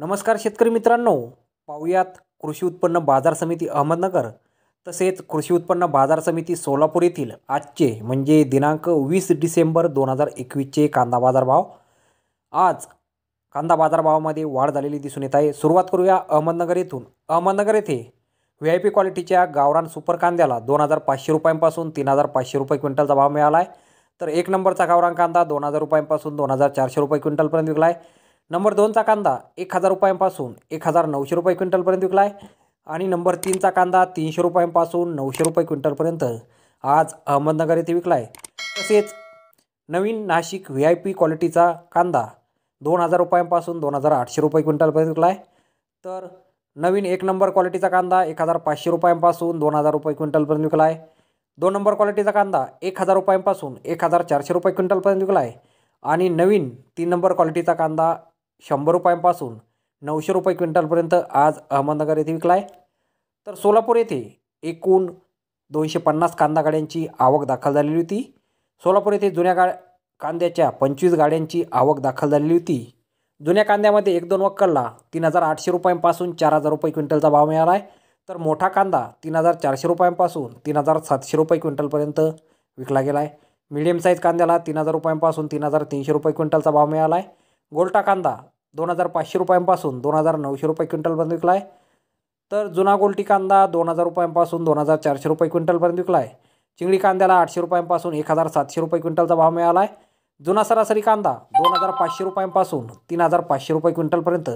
नमस्कार शेतकरी मित्रांनो पाहूयात कृषी उत्पन्न बाजार समिती अहमदनगर तसेच कृषी उत्पन्न बाजार समिती सोलापूर येथील आजचे म्हणजे दिनांक वीस डिसेंबर दोन हजार एकवीसचे कांदा बाजारभाव आज कांदा बाजारभावामध्ये वाढ झालेली दिसून येत आहे सुरुवात करूया अहमदनगर येथून अहमदनगर येथे व्ही आय पी क्वालिटीच्या गावरान सुपर कांद्याला दोन हजार पाचशे रुपयांपासून तीन हजार पाचशे रुपये क्विंटलचा भाव मिळाला आहे तर एक नंबरचा गावरान कांदा दोन हजार रुपयांपासून दोन हजार चारशे रुपये क्विंटलपर्यंत विकला आहे नंबर दोनचा कांदा एक हजार रुपयांपासून एक हजार नऊशे रुपये क्विंटलपर्यंत विकला आहे आणि नंबर तीनचा कांदा तीनशे रुपयांपासून नऊशे रुपये क्विंटलपर्यंत आज अहमदनगर येथे विकला आहे तसेच नवीन नाशिक व्ही आय पी क्वालिटीचा कांदा दोन हजार रुपयांपासून दोन हजार आठशे रुपये क्विंटलपर्यंत विकला आहे तर नवीन एक नंबर क्वालिटीचा कांदा एक हजार पाचशे रुपयांपासून दोन हजार रुपये क्विंटलपर्यंत विकला आहे दोन नंबर क्वालिटीचा कांदा एक हजार रुपयांपासून एक हजार चारशे रुपये क्विंटलपर्यंत विकला आहे आणि नवीन तीन नंबर क्वालिटीचा कांदा शंभर रुपयांपासून नऊशे रुपये क्विंटलपर्यंत आज अहमदनगर येथे विकला आहे तर सोलापूर येथे एकूण दोनशे पन्नास कांदा गाड्यांची आवक दाखल झालेली होती सोलापूर येथे जुन्या गा कांद्याच्या पंचवीस गाड्यांची आवक दाखल झालेली होती जुन्या कांद्यामध्ये एक दोन वक्कलला तीन हजार आठशे रुपयांपासून चार हजार रुपये क्विंटलचा भाव मिळाला आहे तर मोठा कांदा तीन हजार चारशे रुपयांपासून तीन हजार सातशे रुपये क्विंटलपर्यंत विकला गेला आहे मिडियम साईज कांद्याला तीन हजार रुपयांपासून तीन हजार तीनशे रुपये क्विंटलचा भाव मिळाला आहे गोलटा कांदा दोन हजार पाचशे रुपयांपासून दोन हजार नऊशे रुपये क्विंटलपर्यंत विकला आहे तर जुना गोल्टी कांदा दोन हजार रुपयांपासून दोन हजार चारशे रुपये क्विंटलपर्यंत विकला आहे चिंगडी कांद्याला आठशे रुपयांपासून एक हजार सातशे रुपये क्विंटलचा भाव मिळाला आहे जुना सरासरी कांदा दोन हजार पाचशे रुपयांपासून तीन हजार पाचशे रुपये क्विंटलपर्यंत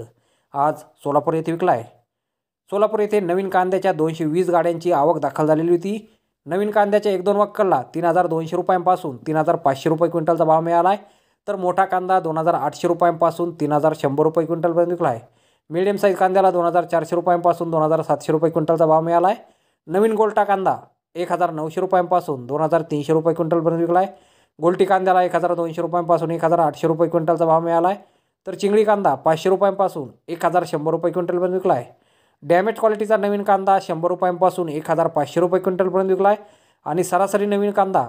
आज सोलापूर येथे विकला आहे सोलापूर येथे नवीन कांद्याच्या दोनशे वीस गाड्यांची आवक दाखल झालेली होती नवीन कांद्याच्या एक दोन वक्कलला तीन हजार दोनशे रुपयांपासून तीन हजार पाचशे रुपये क्विंटलचा भाव मिळाला आहे तर मोठा कांदा दोन हजार आठशे रुपयांपासून तीन हजार शंभर रुपये क्विंटलपर्यंत विकला आहे मिडियम साईज कांद्याला दोन हजार चारशे रुपयांपासून दोन हजार सातशे रुपये क्विंटलचा भाव मिळाला आहे नवीन गोल्टा कांदा एक हजार नऊशे रुपयांपासून दोन हजार तीनशे रुपये क्विंटलपर्यंत विकला आहे गोल्टी कांद्याला एक हजार दोनशे रुपयांपासून एक हजार आठशे रुपये क्विंटलचा भाव मिळाला आहे तर चिंगळी कांदा पाचशे रुपयांपासून एक हजार शंभर रुपये क्विंटलपर्यंत विकला आहे डॅमेज क्वालिटीचा नवीन कांदा शंभर रुपयांपासून एक हजार पाचशे रुपये क्विंटलपर्यंत विकला आहे आणि सरासरी नवीन कांदा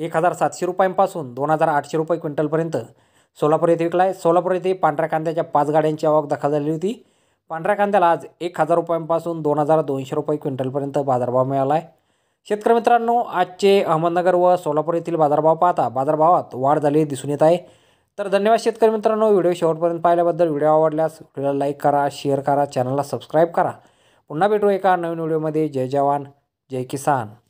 एक हजार सातशे रुपयांपासून दोन हजार आठशे रुपये क्विंटलपर्यंत सोलापूर येथे विकला आहे सोलापूर येथे पांढऱ्या कांद्याच्या पाच गाड्यांची आवक दखल झालेली होती पांढऱ्या कांद्याला आज एक हजार रुपयांपासून दोन हजार दोनशे रुपये क्विंटलपर्यंत बाजारभाव मिळाला आहे शेतकरी मित्रांनो आजचे अहमदनगर व सोलापूर येथील बाजारभाव पाहता बाजारभावात वाढ झाली दिसून येत आहे तर धन्यवाद शेतकरी मित्रांनो व्हिडिओ शेवटपर्यंत पाहिल्याबद्दल व्हिडिओ आवडल्यास व्हिडिओला लाईक करा शेअर करा चॅनलला सबस्क्राईब करा पुन्हा भेटू एका नवीन व्हिडिओमध्ये जय जवान जय किसान